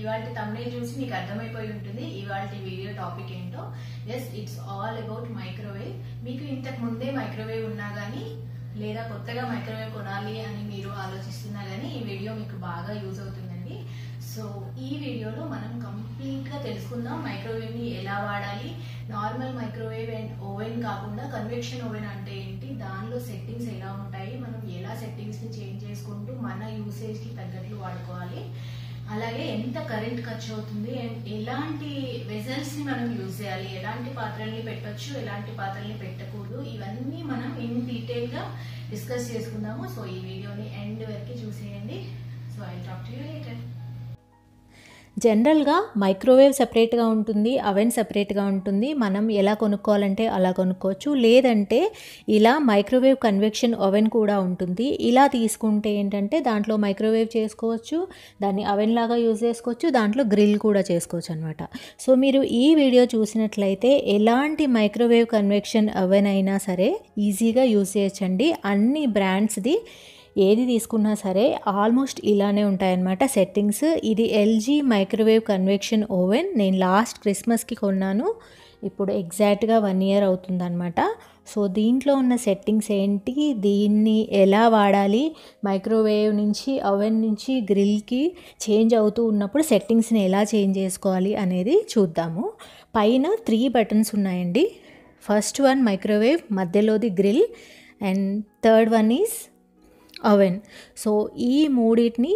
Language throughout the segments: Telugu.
ఇవాళ తమిళ చూసి మీకు అర్థమైపోయి ఉంటుంది ఇవాళ వీడియో టాపిక్ ఏంటో yes it's all about microwave మీకు ఇంతకు ముందే మైక్రోవేవ్ ఉన్నా కానీ లేదా కొత్తగా మైక్రోవేవ్ కొనాలి అని మీరు ఆలోచిస్తున్నా కానీ ఈ వీడియో మీకు బాగా యూజ్ అవుతుందండి సో ఈ వీడియోలో మనం కంప్లీట్గా తెలుసుకుందాం మైక్రోవేవ్ని ఎలా వాడాలి నార్మల్ మైక్రోవేవ్ అండ్ ఓవెన్ కాకుండా కన్వెక్షన్ ఓవెన్ అంటే ఏంటి దానిలో సెట్టింగ్స్ ఎలా ఉంటాయి మనం ఎలా సెట్టింగ్స్ని చేంజ్ చేసుకుంటూ మన యూసేజ్కి తగ్గట్లు వాడుకోవాలి అలాగే ఎంత కరెంట్ ఖర్చు అవుతుంది అండ్ ఎలాంటి వెజల్స్ని మనం యూజ్ చేయాలి ఎలాంటి పాత్రల్ని పెట్టొచ్చు ఎలాంటి పాత్రల్ని పెట్టకూడదు ఇవన్నీ మనం ఇన్ డీటెయిల్గా డిస్కస్ చేసుకుందాము సో ఈ వీడియోని ఎండ్ వరకు చూసేయండి so I talk to you later జనరల్గా మైక్రోవేవ్ సపరేట్గా ఉంటుంది అవెన్ సపరేట్గా ఉంటుంది మనం ఎలా కొనుక్కోవాలంటే అలా కొనుక్కోవచ్చు లేదంటే ఇలా మైక్రోవేవ్ కన్వెక్షన్ ఓవెన్ కూడా ఉంటుంది ఇలా తీసుకుంటే ఏంటంటే దాంట్లో మైక్రోవేవ్ చేసుకోవచ్చు దాన్ని అవెన్ లాగా యూజ్ చేసుకోవచ్చు దాంట్లో గ్రిల్ కూడా చేసుకోవచ్చు అనమాట సో మీరు ఈ వీడియో చూసినట్లయితే ఎలాంటి మైక్రోవేవ్ కన్వెక్షన్ అవెన్ అయినా సరే ఈజీగా యూజ్ చేయొచ్చండి అన్ని బ్రాండ్స్ది ఏది తీసుకున్నా సరే ఆల్మోస్ట్ ఇలానే ఉంటాయన్నమాట సెట్టింగ్స్ ఇది ఎల్జీ మైక్రోవేవ్ కన్వెక్షన్ ఓవెన్ నేను లాస్ట్ క్రిస్మస్కి కొన్నాను ఇప్పుడు ఎగ్జాక్ట్గా వన్ ఇయర్ అవుతుందన్నమాట సో దీంట్లో ఉన్న సెట్టింగ్స్ ఏంటి దీన్ని ఎలా వాడాలి మైక్రోవేవ్ నుంచి అవెన్ నుంచి గ్రిల్కి చేంజ్ అవుతూ ఉన్నప్పుడు సెట్టింగ్స్ని ఎలా చేంజ్ చేసుకోవాలి అనేది చూద్దాము పైన త్రీ బటన్స్ ఉన్నాయండి ఫస్ట్ వన్ మైక్రోవేవ్ మధ్యలోది grill and third one is oven so ఈ మూడింటిని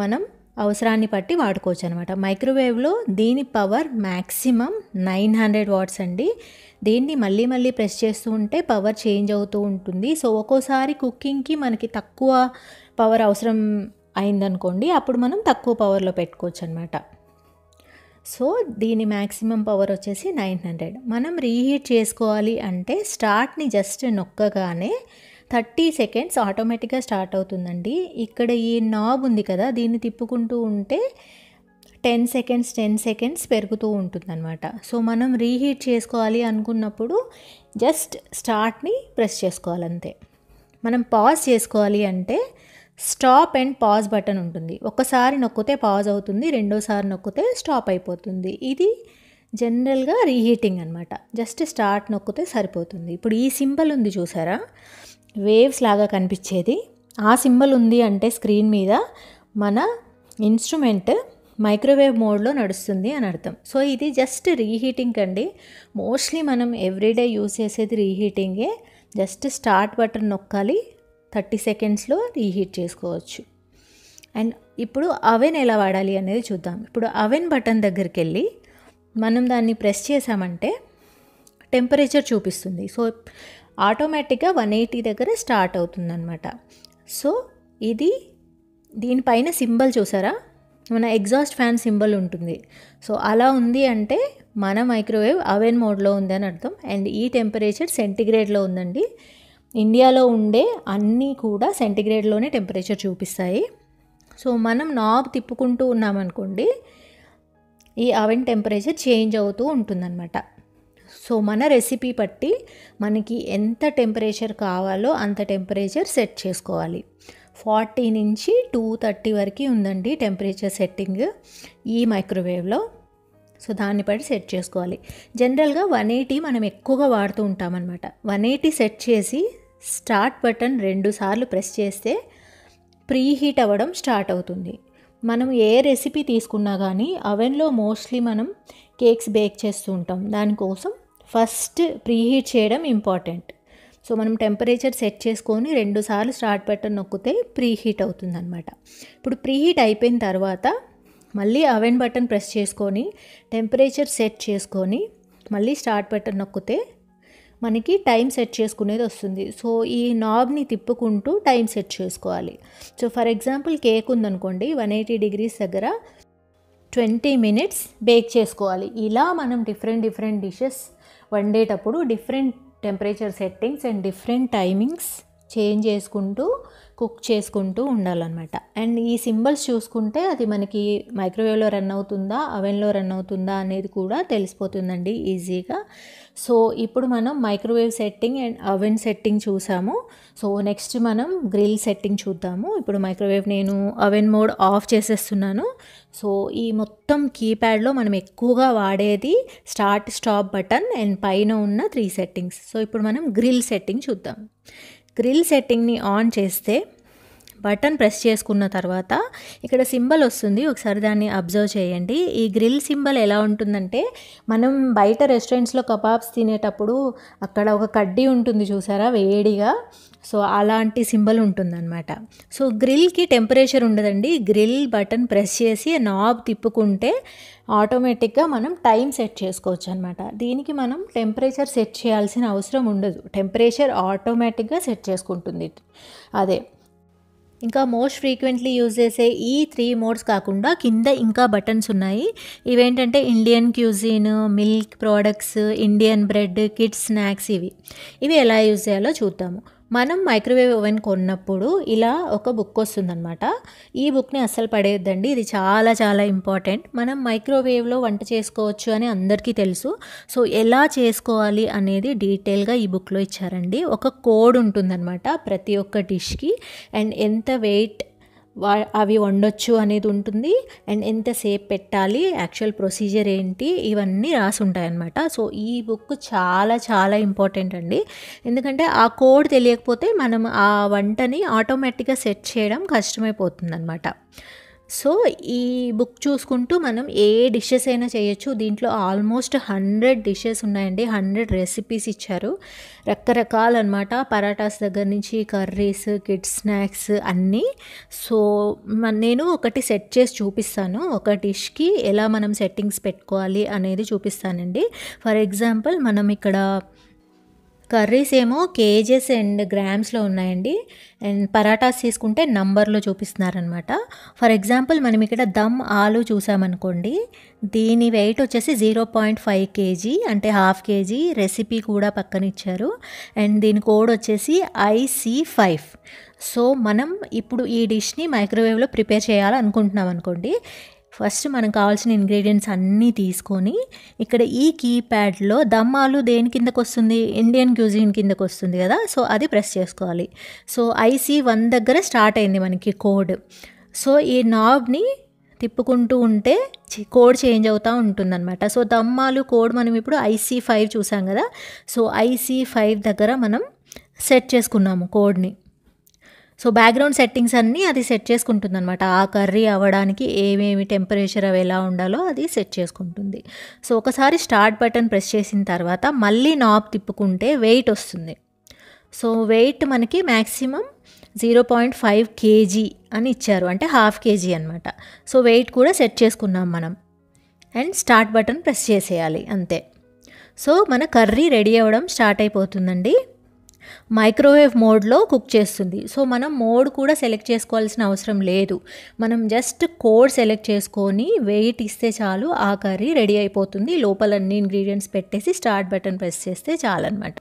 మనం అవసరాన్ని బట్టి వాడుకోవచ్చు అనమాట మైక్రోవేవ్లో దీని power maximum nine hundred watts అండి దీన్ని మళ్ళీ మళ్ళీ ప్రెస్ చేస్తూ ఉంటే పవర్ చేంజ్ అవుతూ ఉంటుంది సో ఒక్కోసారి కుకింగ్కి మనకి తక్కువ పవర్ అవసరం అయిందనుకోండి అప్పుడు మనం తక్కువ పవర్లో పెట్టుకోవచ్చు అనమాట సో దీని మ్యాక్సిమం పవర్ వచ్చేసి నైన్ హండ్రెడ్ మనం రీహీట్ చేసుకోవాలి అంటే స్టార్ట్ని జస్ట్ నొక్కగానే థర్టీ సెకండ్స్ ఆటోమేటిక్గా స్టార్ట్ అవుతుందండి ఇక్కడ ఈ నాబ్ ఉంది కదా దీన్ని తిప్పుకుంటూ ఉంటే టెన్ సెకండ్స్ టెన్ సెకండ్స్ పెరుగుతూ ఉంటుందన్నమాట సో మనం రీహీట్ చేసుకోవాలి అనుకున్నప్పుడు జస్ట్ స్టార్ట్ని ప్రెస్ చేసుకోవాలంతే మనం పాజ్ చేసుకోవాలి అంటే స్టాప్ అండ్ పాజ్ బటన్ ఉంటుంది ఒకసారి నొక్కితే పాజ్ అవుతుంది రెండోసారి నొక్కితే స్టాప్ అయిపోతుంది ఇది జనరల్గా రీహీటింగ్ అనమాట జస్ట్ స్టార్ట్ నొక్కితే సరిపోతుంది ఇప్పుడు ఈ సింబల్ ఉంది చూసారా వేవ్స్ లాగా కనిపించేది ఆ సింబల్ ఉంది అంటే స్క్రీన్ మీద మన ఇన్స్ట్రుమెంట్ మైక్రోవేవ్ మోడ్లో నడుస్తుంది అని అర్థం సో ఇది జస్ట్ రీహీటింగ్ అండి మోస్ట్లీ మనం ఎవ్రీడే యూజ్ చేసేది రీహీటింగే జస్ట్ స్టార్ట్ బటన్ నొక్కాలి థర్టీ సెకండ్స్లో రీహీట్ చేసుకోవచ్చు అండ్ ఇప్పుడు అవెన్ ఎలా వాడాలి అనేది చూద్దాం ఇప్పుడు అవెన్ బటన్ దగ్గరికి వెళ్ళి మనం దాన్ని ప్రెస్ చేసామంటే టెంపరేచర్ చూపిస్తుంది సో ఆటోమేటిక్గా వన్ ఎయిటీ దగ్గర స్టార్ట్ అనమాట సో ఇది దీనిపైన సింబల్ చూసారా మన ఎగ్జాస్ట్ ఫ్యాన్ సింబల్ ఉంటుంది సో అలా ఉంది అంటే మన మైక్రోవేవ్ అవెన్ మోడ్లో ఉంది అని అర్థం అండ్ ఈ టెంపరేచర్ సెంటిగ్రేడ్లో ఉందండి ఇండియాలో ఉండే అన్నీ కూడా సెంటిగ్రేడ్లోనే టెంపరేచర్ చూపిస్తాయి సో మనం నాబ్ తిప్పుకుంటూ ఉన్నామనుకోండి ఈ అవెన్ టెంపరేచర్ చేంజ్ అవుతూ ఉంటుందన్నమాట సో మన రెసిపీ బట్టి మనకి ఎంత టెంపరేచర్ కావాలో అంత టెంపరేచర్ సెట్ చేసుకోవాలి ఫార్టీ నుంచి టూ థర్టీ వరకు ఉందండి టెంపరేచర్ సెట్టింగ్ ఈ మైక్రోవేవ్లో సో దాన్ని బట్టి సెట్ చేసుకోవాలి జనరల్గా వన్ ఎయిటీ మనం ఎక్కువగా వాడుతూ ఉంటామన్నమాట వన్ ఎయిటీ సెట్ చేసి స్టార్ట్ బటన్ రెండు సార్లు ప్రెస్ చేస్తే ప్రీ హీట్ అవ్వడం స్టార్ట్ అవుతుంది మనం ఏ రెసిపీ తీసుకున్నా కానీ అవెన్లో మోస్ట్లీ మనం కేక్స్ బేక్ చేస్తూ ఉంటాం దానికోసం ఫస్ట్ ప్రీహీట్ చేయడం ఇంపార్టెంట్ సో మనం టెంపరేచర్ సెట్ చేసుకొని రెండుసార్లు స్టార్ట్ బటన్ నొక్కితే ప్రీహీట్ అవుతుందన్నమాట ఇప్పుడు ప్రీహీట్ అయిపోయిన తర్వాత మళ్ళీ అవెన్ బటన్ ప్రెస్ చేసుకొని టెంపరేచర్ సెట్ చేసుకొని మళ్ళీ స్టార్ట్ బటన్ నొక్కితే మనకి టైం సెట్ చేసుకునేది వస్తుంది సో ఈ నాబ్ని తిప్పుకుంటూ టైం సెట్ చేసుకోవాలి సో ఫర్ ఎగ్జాంపుల్ కేక్ ఉందనుకోండి వన్ ఎయిటీ డిగ్రీస్ దగ్గర ట్వంటీ మినిట్స్ బేక్ చేసుకోవాలి ఇలా మనం డిఫరెంట్ డిఫరెంట్ డిషెస్ వండేటప్పుడు different temperature settings and different timings change చేసుకుంటూ కుక్ చేసుకుంటూ ఉండాలన్నమాట అండ్ ఈ సింబల్స్ చూసుకుంటే అది మనకి మైక్రోవేవ్లో రన్ అవుతుందా అవెన్లో రన్ అవుతుందా అనేది కూడా తెలిసిపోతుందండి ఈజీగా సో ఇప్పుడు మనం microwave setting and oven setting చూసాము సో నెక్స్ట్ మనం గ్రిల్ సెట్టింగ్ చూద్దాము ఇప్పుడు మైక్రోవేవ్ నేను అవెన్ మోడ్ ఆఫ్ చేసేస్తున్నాను సో ఈ మొత్తం కీప్యాడ్లో మనం ఎక్కువగా వాడేది స్టార్ట్ స్టాప్ బటన్ అండ్ పైన ఉన్న త్రీ సెట్టింగ్స్ సో ఇప్పుడు మనం గ్రిల్ సెట్టింగ్ చూద్దాం గ్రిల్ సెట్టింగ్ని ఆన్ చేస్తే బటన్ ప్రెస్ చేసుకున్న తర్వాత ఇక్కడ సింబల్ వస్తుంది ఒకసారి దాన్ని అబ్జర్వ్ చేయండి ఈ గ్రిల్ సింబల్ ఎలా ఉంటుందంటే మనం బయట రెస్టారెంట్స్లో కబాబ్స్ తినేటప్పుడు అక్కడ ఒక కడ్డీ ఉంటుంది చూసారా వేడిగా సో అలాంటి సింబల్ ఉంటుందన్నమాట సో గ్రిల్కి టెంపరేచర్ ఉండదండి గ్రిల్ బటన్ ప్రెస్ చేసి నాబ్ తిప్పుకుంటే ఆటోమేటిక్గా మనం టైం సెట్ చేసుకోవచ్చు అనమాట దీనికి మనం టెంపరేచర్ సెట్ చేయాల్సిన అవసరం ఉండదు టెంపరేచర్ ఆటోమేటిక్గా సెట్ చేసుకుంటుంది అదే ఇంకా మోస్ట్ ఫ్రీక్వెంట్లీ యూజ్ చేసే ఈ త్రీ మోడ్స్ కాకుండా కింద ఇంకా బటన్స్ ఉన్నాయి ఇవేంటంటే Indian cuisine milk products Indian bread kids snacks ఇవి ఇవి ఎలా యూజ్ చేయాలో చూద్దాము మనం మైక్రోవేవ్ ఓవెన్ కొన్నప్పుడు ఇలా ఒక బుక్ వస్తుందనమాట ఈ బుక్ని అస్సలు పడేయద్దండి ఇది చాలా చాలా ఇంపార్టెంట్ మనం మైక్రోవేవ్లో వంట చేసుకోవచ్చు అని అందరికీ తెలుసు సో ఎలా చేసుకోవాలి అనేది డీటెయిల్గా ఈ బుక్లో ఇచ్చారండి ఒక కోడ్ ఉంటుందన్నమాట ప్రతి ఒక్క డిష్కి అండ్ ఎంత వెయిట్ వా అవి వండొచ్చు అనేది ఉంటుంది అండ్ ఎంతసేపు పెట్టాలి యాక్చువల్ ప్రొసీజర్ ఏంటి ఇవన్నీ రాసి ఉంటాయన్నమాట సో ఈ బుక్ చాలా చాలా ఇంపార్టెంట్ అండి ఎందుకంటే ఆ కోడ్ తెలియకపోతే మనం ఆ వంటని ఆటోమేటిక్గా సెట్ చేయడం కష్టమైపోతుంది అనమాట సో ఈ బుక్ చూసుకుంటూ మనం ఏ డిషెస్ అయినా చేయొచ్చు దీంట్లో ఆల్మోస్ట్ హండ్రెడ్ డిషెస్ ఉన్నాయండి హండ్రెడ్ రెసిపీస్ ఇచ్చారు రకరకాల అనమాట పరాటాస్ దగ్గర నుంచి కర్రీస్ కిడ్స్ స్నాక్స్ అన్నీ సో నేను ఒకటి సెట్ చేసి చూపిస్తాను ఒక డిష్కి ఎలా మనం సెట్టింగ్స్ పెట్టుకోవాలి అనేది చూపిస్తానండి ఫర్ ఎగ్జాంపుల్ మనం ఇక్కడ కర్రీస్ ఏమో కేజెస్ అండ్ గ్రామ్స్లో ఉన్నాయండి అండ్ పరాటాస్ తీసుకుంటే నంబర్లో చూపిస్తున్నారనమాట ఫర్ ఎగ్జాంపుల్ మనం ఇక్కడ దమ్ ఆలు చూసామనుకోండి దీని వెయిట్ వచ్చేసి జీరో పాయింట్ ఫైవ్ కేజీ అంటే హాఫ్ కేజీ రెసిపీ కూడా పక్కన ఇచ్చారు అండ్ దీని కోడ్ వచ్చేసి ఐసీ ఫైవ్ సో మనం ఇప్పుడు ఈ డిష్ని మైక్రోవేవ్లో ప్రిపేర్ చేయాలనుకుంటున్నాం అనుకోండి ఫస్ట్ మనకు కావాల్సిన ఇంగ్రీడియంట్స్ అన్నీ తీసుకొని ఇక్కడ ఈ కీప్యాడ్లో దమ్మాలు దేని కిందకు వస్తుంది ఇండియన్ క్యూజిన్ కిందకు వస్తుంది కదా సో అది ప్రెస్ చేసుకోవాలి సో ఐసీ వన్ దగ్గర స్టార్ట్ అయింది మనకి కోడ్ సో ఈ నాబ్ని తిప్పుకుంటూ ఉంటే కోడ్ చేంజ్ అవుతూ ఉంటుందన్నమాట సో దమ్మాలు కోడ్ మనం ఇప్పుడు ఐసీ ఫైవ్ చూసాం కదా సో ఐసీ ఫైవ్ దగ్గర మనం సెట్ చేసుకున్నాము కోడ్ని సో బ్యాక్గ్రౌండ్ సెట్టింగ్స్ అన్నీ అది సెట్ చేసుకుంటుంది అనమాట ఆ కర్రీ అవ్వడానికి ఏమేమి టెంపరేచర్ అవి ఎలా ఉండాలో అది సెట్ చేసుకుంటుంది సో ఒకసారి స్టార్ట్ బటన్ ప్రెస్ చేసిన తర్వాత మళ్ళీ నాబ్ తిప్పుకుంటే వెయిట్ వస్తుంది సో వెయిట్ మనకి maximum zero point five KG అని ఇచ్చారు అంటే హాఫ్ కేజీ అనమాట సో వెయిట్ కూడా సెట్ చేసుకున్నాం మనం అండ్ స్టార్ట్ బటన్ ప్రెస్ చేసేయాలి అంతే సో మన కర్రీ రెడీ అవ్వడం స్టార్ట్ అయిపోతుందండి మైక్రోవేవ్ మోడ్లో కుక్ చేస్తుంది సో మనం మోడ్ కూడా సెలెక్ట్ చేసుకోవాల్సిన అవసరం లేదు మనం జస్ట్ కోడ్ సెలెక్ట్ చేసుకొని వెయిట్ ఇస్తే చాలు ఆ కర్రీ రెడీ అయిపోతుంది లోపల అన్ని ఇంగ్రీడియంట్స్ పెట్టేసి స్టార్ట్ బటన్ ప్రెస్ చేస్తే చాలన్నమాట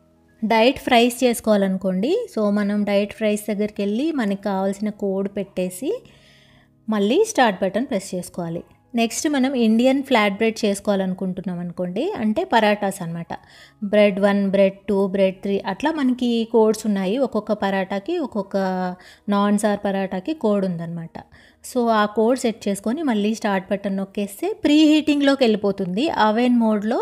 డైట్ ఫ్రైస్ చేసుకోవాలనుకోండి సో మనం డైట్ ఫ్రైస్ దగ్గరికి వెళ్ళి మనకి కావాల్సిన కోడ్ పెట్టేసి మళ్ళీ స్టార్ట్ బటన్ ప్రెస్ చేసుకోవాలి నెక్స్ట్ మనం ఇండియన్ ఫ్లాట్ బ్రెడ్ చేసుకోవాలనుకుంటున్నాం అనుకోండి అంటే పరాటాస్ అనమాట bread one bread two bread three అట్లా మనకి కోడ్స్ ఉన్నాయి ఒక్కొక్క పరాటాకి ఒక్కొక్క నాన్ సార్ పరాటాకి కోడ్ ఉందన్నమాట సో ఆ కోడ్ సెట్ చేసుకొని మళ్ళీ స్టార్ట్ బటన్ నొక్కేస్తే ప్రీ హీటింగ్లోకి వెళ్ళిపోతుంది అవెన్ మోడ్లో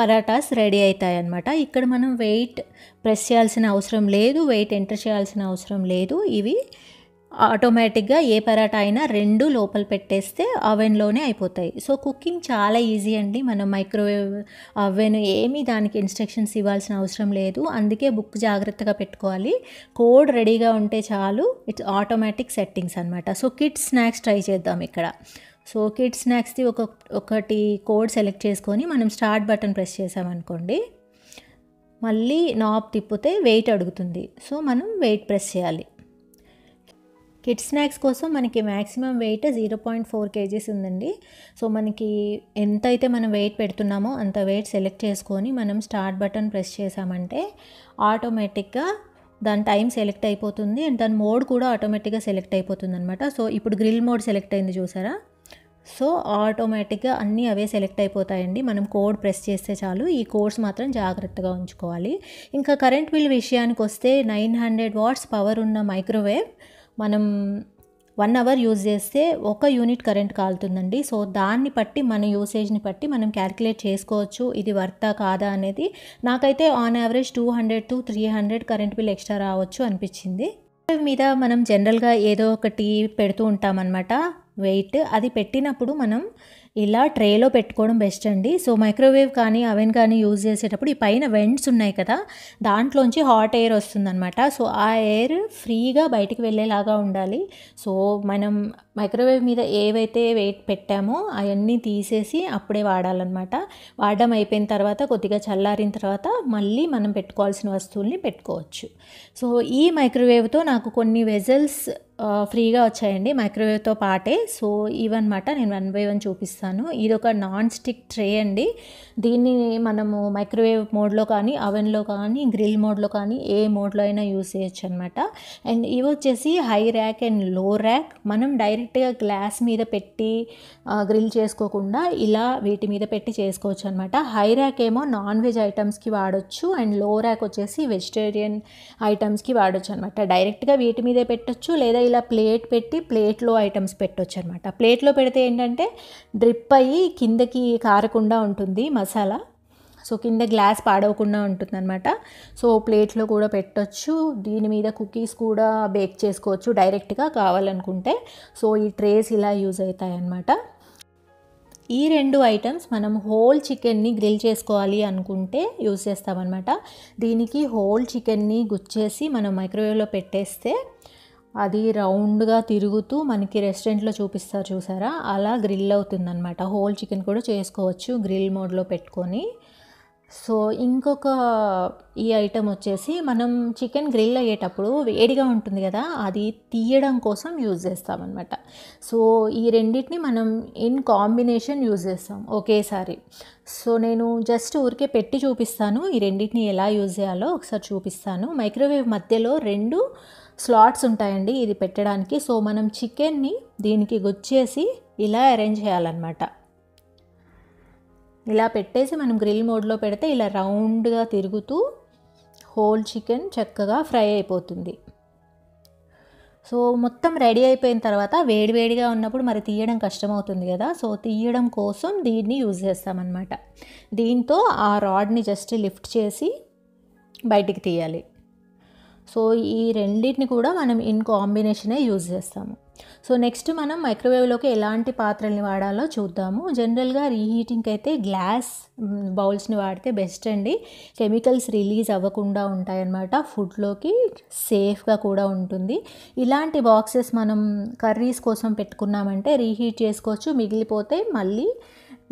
పరాటాస్ రెడీ అవుతాయి అనమాట ఇక్కడ మనం వెయిట్ ప్రెస్ చేయాల్సిన అవసరం లేదు వెయిట్ ఎంటర్ చేయాల్సిన అవసరం లేదు ఇవి ఆటోమేటిక్గా ఏ పరాట అయినా రెండు లోపల పెట్టేస్తే అవెన్లోనే అయిపోతాయి సో కుకింగ్ చాలా ఈజీ అండి మనం మైక్రోవేవ్ అవెన్ ఏమీ దానికి ఇన్స్ట్రక్షన్స్ ఇవ్వాల్సిన అవసరం లేదు అందుకే బుక్ జాగ్రత్తగా పెట్టుకోవాలి కోడ్ రెడీగా ఉంటే చాలు ఇట్స్ ఆటోమేటిక్ సెట్టింగ్స్ అనమాట సో కిడ్ స్నాక్స్ ట్రై చేద్దాం ఇక్కడ సో కిడ్ స్నాక్స్ది ఒక ఒకటి కోడ్ సెలెక్ట్ చేసుకొని మనం స్టార్ట్ బటన్ ప్రెస్ చేసామనుకోండి మళ్ళీ నాబ్ తిప్పితే వెయిట్ అడుగుతుంది సో మనం వెయిట్ ప్రెస్ చేయాలి కిడ్ స్నాక్స్ కోసం మనకి maximum weight zero point four KGs ఉందండి సో మనకి ఎంత అయితే మనం వెయిట్ పెడుతున్నామో అంత వెయిట్ సెలెక్ట్ చేసుకొని మనం స్టార్ట్ బటన్ ప్రెస్ చేసామంటే ఆటోమేటిక్గా దాని టైం సెలెక్ట్ అయిపోతుంది అండ్ దాని మోడ్ కూడా ఆటోమేటిక్గా సెలెక్ట్ అయిపోతుంది అనమాట సో ఇప్పుడు గ్రిల్ మోడ్ సెలెక్ట్ అయింది చూసారా సో ఆటోమేటిక్గా అన్నీ అవే సెలెక్ట్ అయిపోతాయండి మనం కోడ్ ప్రెస్ చేస్తే చాలు ఈ కోడ్స్ మాత్రం జాగ్రత్తగా ఉంచుకోవాలి ఇంకా కరెంట్ బిల్ విషయానికి వస్తే నైన్ హండ్రెడ్ వాట్స్ పవర్ ఉన్న మైక్రోవేవ్ మనం వన్ అవర్ యూజ్ చేస్తే ఒక యూనిట్ కరెంట్ కాలుతుందండి సో దాన్ని బట్టి మన యూసేజ్ని బట్టి మనం క్యాలిక్యులేట్ చేసుకోవచ్చు ఇది వర్తా కాదా అనేది నాకైతే on average two hundred to three hundred current bill extra రావచ్చు అనిపించింది మీద మనం జనరల్గా ఏదో ఒకటి పెడుతూ ఉంటామన్నమాట వెయిట్ అది పెట్టినప్పుడు మనం ఇలా ట్రేలో పెట్టుకోవడం బెస్ట్ అండి సో మైక్రోవేవ్ కానీ అవెన్ కానీ యూజ్ చేసేటప్పుడు ఈ పైన వెంట్స్ ఉన్నాయి కదా దాంట్లోంచి హాట్ ఎయిర్ వస్తుందన్నమాట సో ఆ ఎయిర్ ఫ్రీగా బయటికి వెళ్ళేలాగా ఉండాలి సో మనం మైక్రోవేవ్ మీద ఏవైతే వెయిట్ పెట్టామో అవన్నీ తీసేసి అప్పుడే వాడాలన్నమాట వాడడం అయిపోయిన తర్వాత కొద్దిగా చల్లారిన తర్వాత మళ్ళీ మనం పెట్టుకోవాల్సిన వస్తువుల్ని పెట్టుకోవచ్చు సో ఈ మైక్రోవేవ్తో నాకు కొన్ని వెజల్స్ ఫ్రీగా వచ్చాయండి మైక్రోవేవ్తో పాటే సో ఇవన్నమాట నేను వన్ బై వన్ చూపిస్తాను ఇది ఒక నాన్ స్టిక్ ట్రే అండి దీన్ని మనము మైక్రోవేవ్ మోడ్లో కానీ అవెన్లో కానీ గ్రిల్ మోడ్లో కానీ ఏ మోడ్లో అయినా యూస్ చేయొచ్చు అనమాట అండ్ ఇవి వచ్చేసి high rack and low rack మనం డైరెక్ట్గా గ్లాస్ మీద పెట్టి గ్రిల్ చేసుకోకుండా ఇలా వీటి మీద పెట్టి చేసుకోవచ్చు అనమాట హై ర్యాక్ ఏమో నాన్ వెజ్ ఐటమ్స్కి వాడచ్చు అండ్ లో ర్యాక్ వచ్చేసి వెజిటేరియన్ ఐటమ్స్కి వాడచ్చు అనమాట డైరెక్ట్గా వీటి మీదే పెట్టచ్చు లేదా ఇలా ప్లేట్ పెట్టి ప్లేట్లో ఐటమ్స్ పెట్టవచ్చు అనమాట ప్లేట్లో పెడితే ఏంటంటే డ్రిప్ అయ్యి కిందకి కారకుండా ఉంటుంది మసాలా సో కింద గ్లాస్ పాడవకుండా ఉంటుందన్నమాట సో ప్లేట్లో కూడా పెట్టచ్చు దీని మీద కుకీస్ కూడా బేక్ చేసుకోవచ్చు డైరెక్ట్గా కావాలనుకుంటే సో ఈ ట్రేస్ ఇలా యూజ్ అవుతాయి అన్నమాట ఈ రెండు ఐటమ్స్ మనం హోల్ చికెన్ని గ్రిల్ చేసుకోవాలి అనుకుంటే యూజ్ చేస్తామన్నమాట దీనికి హోల్ చికెన్ని గుచ్చేసి మనం మైక్రోవేవ్లో పెట్టేస్తే అది రౌండ్గా తిరుగుతూ మనకి రెస్టారెంట్లో చూపిస్తారు చూసారా అలా గ్రిల్ అవుతుందనమాట హోల్ చికెన్ కూడా చేసుకోవచ్చు గ్రిల్ మోడ్లో పెట్టుకొని సో ఇంకొక ఈ ఐటమ్ వచ్చేసి మనం చికెన్ గ్రిల్ అయ్యేటప్పుడు వేడిగా ఉంటుంది కదా అది తీయడం కోసం యూజ్ చేస్తామన్నమాట సో ఈ రెండింటిని మనం ఇన్ కాంబినేషన్ యూజ్ చేస్తాం ఒకేసారి సో నేను జస్ట్ ఊరికే పెట్టి చూపిస్తాను ఈ రెండింటిని ఎలా యూజ్ చేయాలో ఒకసారి చూపిస్తాను మైక్రోవేవ్ మధ్యలో రెండు స్లాట్స్ ఉంటాయండి ఇది పెట్టడానికి సో మనం చికెన్ని దీనికి గుచ్చేసి ఇలా అరేంజ్ చేయాలన్నమాట ఇలా పెట్టేసి మనం గ్రిల్ మోడ్లో పెడితే ఇలా రౌండ్గా తిరుగుతూ హోల్ చికెన్ చక్కగా ఫ్రై అయిపోతుంది సో మొత్తం రెడీ అయిపోయిన తర్వాత వేడివేడిగా ఉన్నప్పుడు మరి తీయడం కష్టమవుతుంది కదా సో తీయడం కోసం దీన్ని యూజ్ చేస్తామన్నమాట దీంతో ఆ రాడ్ని జస్ట్ లిఫ్ట్ చేసి బయటికి తీయాలి సో ఈ రెండింటిని కూడా మనం ఇన్ కాంబినేషనే యూజ్ చేస్తాము సో నెక్స్ట్ మనం మైక్రోవేవ్లోకి ఎలాంటి పాత్రల్ని వాడాలో చూద్దాము జనరల్గా రీహీటింగ్కి అయితే గ్లాస్ బౌల్స్ని వాడితే బెస్ట్ అండి కెమికల్స్ రిలీజ్ అవ్వకుండా ఉంటాయన్నమాట ఫుడ్లోకి సేఫ్గా కూడా ఉంటుంది ఇలాంటి బాక్సెస్ మనం కర్రీస్ కోసం పెట్టుకున్నామంటే రీహీట్ చేసుకోవచ్చు మిగిలిపోతే మళ్ళీ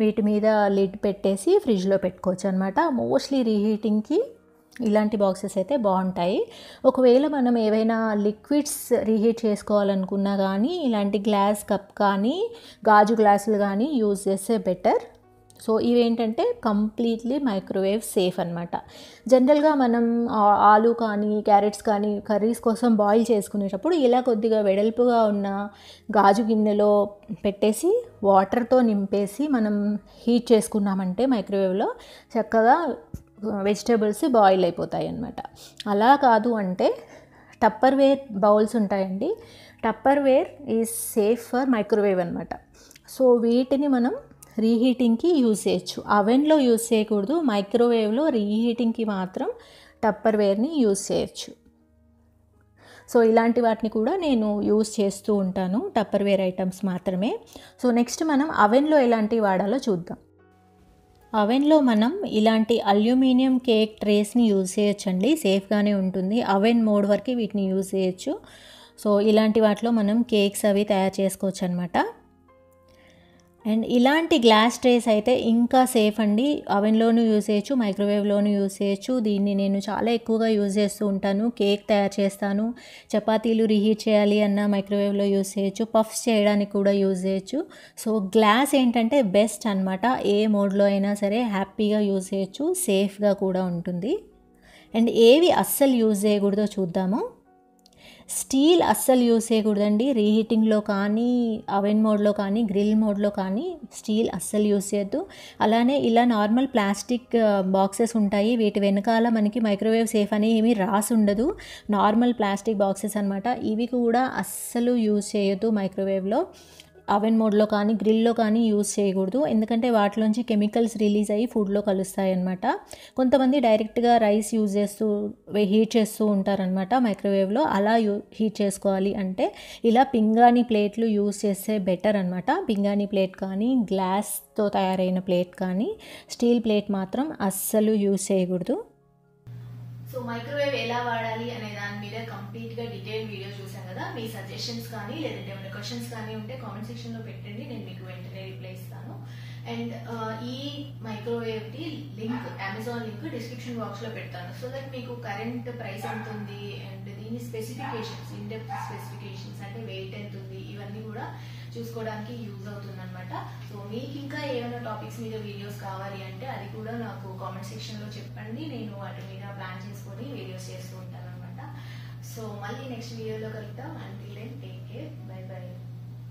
వీటి మీద లిడ్ పెట్టేసి ఫ్రిడ్జ్లో పెట్టుకోవచ్చు అనమాట మోస్ట్లీ రీహీటింగ్కి ఇలాంటి బాక్సెస్ అయితే బాగుంటాయి ఒకవేళ మనం ఏవైనా లిక్విడ్స్ రీహీట్ చేసుకోవాలనుకున్నా కానీ ఇలాంటి గ్లాస్ కప్ కానీ గాజు గ్లాసులు కానీ యూజ్ చేస్తే బెటర్ సో ఇవేంటంటే కంప్లీట్లీ మైక్రోవేవ్ సేఫ్ అనమాట జనరల్గా మనం ఆలు కానీ క్యారెట్స్ కానీ కర్రీస్ కోసం బాయిల్ చేసుకునేటప్పుడు ఇలా కొద్దిగా వెడల్పుగా ఉన్న గాజు గిన్నెలో పెట్టేసి వాటర్తో నింపేసి మనం హీట్ చేసుకున్నామంటే మైక్రోవేవ్లో చక్కగా వెజిటేబుల్స్ బాయిల్ అయిపోతాయి అన్నమాట అలా కాదు అంటే టప్పర్వేర్ బౌల్స్ ఉంటాయండి Tupperware is safe for microwave అనమాట సో వీటిని మనం రీహీటింగ్కి యూజ్ చేయొచ్చు అవెన్లో యూజ్ చేయకూడదు మైక్రోవేవ్లో రీహీటింగ్కి మాత్రం టప్పర్వేర్ని యూజ్ చేయొచ్చు సో ఇలాంటి వాటిని కూడా నేను యూజ్ చేస్తూ ఉంటాను టప్పర్వేర్ ఐటమ్స్ మాత్రమే సో నెక్స్ట్ మనం అవెన్లో ఎలాంటివి వాడాలో చూద్దాం అవెన్లో మనం ఇలాంటి అల్యూమినియం కేక్ ట్రేస్ని యూజ్ చేయొచ్చండి సేఫ్గానే ఉంటుంది అవెన్ మోడ్ వరకు వీటిని యూజ్ చేయొచ్చు సో ఇలాంటి వాటిలో మనం కేక్స్ అవి తయారు చేసుకోవచ్చు అనమాట అండ్ ఇలాంటి గ్లాస్ ట్రేస్ అయితే ఇంకా సేఫ్ అండి అవెన్లోనూ యూజ్ చేయొచ్చు మైక్రోవేవ్లోనూ యూజ్ చేయొచ్చు దీన్ని నేను చాలా ఎక్కువగా యూజ్ చేస్తూ ఉంటాను కేక్ తయారు చేస్తాను చపాతీలు రీహీట్ చేయాలి అన్న మైక్రోవేవ్లో యూజ్ చేయొచ్చు పఫ్స్ చేయడానికి కూడా యూజ్ చేయొచ్చు సో గ్లాస్ ఏంటంటే బెస్ట్ అనమాట ఏ మోడ్లో అయినా సరే హ్యాపీగా యూజ్ చేయొచ్చు సేఫ్గా కూడా ఉంటుంది అండ్ ఏవి అస్సలు యూజ్ చేయకూడదో చూద్దాము స్టీల్ అస్సలు యూస్ చేయకూడదండి రీహీటింగ్లో కానీ అవెన్ మోడ్లో కానీ గ్రిల్ మోడ్లో కానీ స్టీల్ అస్సలు యూస్ చేయొద్దు అలానే ఇలా నార్మల్ ప్లాస్టిక్ బాక్సెస్ ఉంటాయి వీటి వెనకాల మనకి మైక్రోవేవ్ సేఫ్ అని ఏమీ రాసి ఉండదు నార్మల్ ప్లాస్టిక్ బాక్సెస్ అనమాట ఇవి కూడా అస్సలు యూజ్ చేయొద్దు మైక్రోవేవ్లో అవెన్ మోడ్లో కానీ గ్రిల్లో కానీ యూజ్ చేయకూడదు ఎందుకంటే వాటిలోంచి కెమికల్స్ రిలీజ్ అయ్యి ఫుడ్లో కలుస్తాయి అనమాట కొంతమంది డైరెక్ట్గా రైస్ యూజ్ చేస్తూ హీట్ చేస్తూ ఉంటారనమాట మైక్రోవేవ్లో అలా యూ హీట్ చేసుకోవాలి అంటే ఇలా పింగాణి ప్లేట్లు యూజ్ చేస్తే బెటర్ అనమాట పింగాణి ప్లేట్ కానీ గ్లాస్తో తయారైన ప్లేట్ కానీ స్టీల్ ప్లేట్ మాత్రం అస్సలు యూజ్ చేయకూడదు సో మైక్రోవేవ్ ఎలా వాడాలి అనే దాని మీద కంప్లీట్గా డీటెయిల్ వీడియో కదా మీ సజెషన్స్ కానీ లేదంటే ఏమైనా క్వశ్చన్స్ కానీ ఉంటే కామెంట్ సెక్షన్లో పెట్టండి నేను మీకు వెంటనే రిప్లై ఇస్తాను అండ్ ఈ మైక్రోవేవ్ మైక్రోవేవ్ది లింక్ అమెజాన్ లింక్ డిస్క్రిప్షన్ లో పెడతాను సో దట్ మీకు కరెంట్ ప్రైస్ ఎంత ఉంది అండ్ దీని స్పెసిఫికేషన్స్ ఇన్డెప్త్ స్పెసిఫికేషన్స్ అంటే వెయిట్ ఎంత ఉంది ఇవన్నీ కూడా చూసుకోవడానికి యూజ్ అవుతుంది అనమాట సో మీకు ఇంకా ఏమైనా టాపిక్స్ మీద వీడియోస్ కావాలి అంటే అది కూడా నాకు కామెంట్ సెక్షన్లో చెప్పండి నేను వాటి మీద ప్లాన్ చేసుకొని వీడియోస్ చేస్తూ సో మళ్ళీ నెక్స్ట్ వీడియోలో కలుగుతాం అంటే టేక్ కేర్